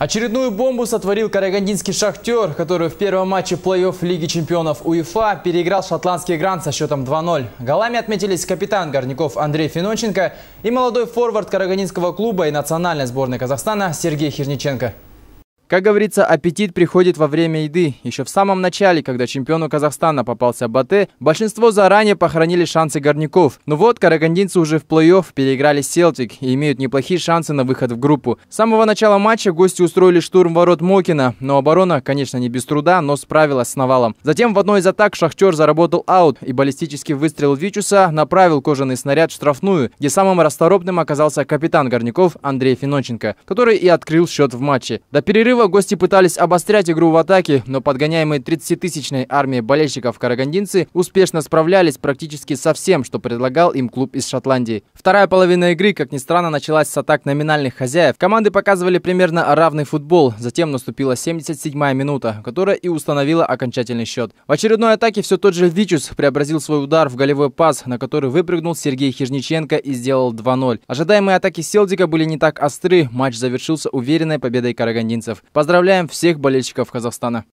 Очередную бомбу сотворил карагандинский «Шахтер», который в первом матче плей-офф Лиги чемпионов УЕФА переиграл шотландский «Грант» со счетом 2-0. Голами отметились капитан горняков Андрей Финонченко и молодой форвард карагандинского клуба и национальной сборной Казахстана Сергей Хирниченко. Как говорится, аппетит приходит во время еды. Еще в самом начале, когда чемпиону Казахстана попался Бате, большинство заранее похоронили шансы горняков. Но ну вот карагандинцы уже в плей-офф переиграли Селтик и имеют неплохие шансы на выход в группу. С самого начала матча гости устроили штурм ворот Мокина, но оборона, конечно, не без труда, но справилась с навалом. Затем в одной из атак Шахтер заработал аут, и баллистический выстрел Вичуса направил кожаный снаряд в штрафную, где самым расторопным оказался капитан горняков Андрей Финоченко, который и открыл счет в матче. До перерыва Справедливо гости пытались обострять игру в атаке, но подгоняемые 30-тысячной армией болельщиков карагандинцы успешно справлялись практически со всем, что предлагал им клуб из Шотландии. Вторая половина игры, как ни странно, началась с атак номинальных хозяев. Команды показывали примерно равный футбол, затем наступила 77-я минута, которая и установила окончательный счет. В очередной атаке все тот же Вичус преобразил свой удар в голевой пас, на который выпрыгнул Сергей Хижниченко и сделал 2-0. Ожидаемые атаки Селдика были не так остры, матч завершился уверенной победой карагандинцев. Поздравляем всех болельщиков Казахстана.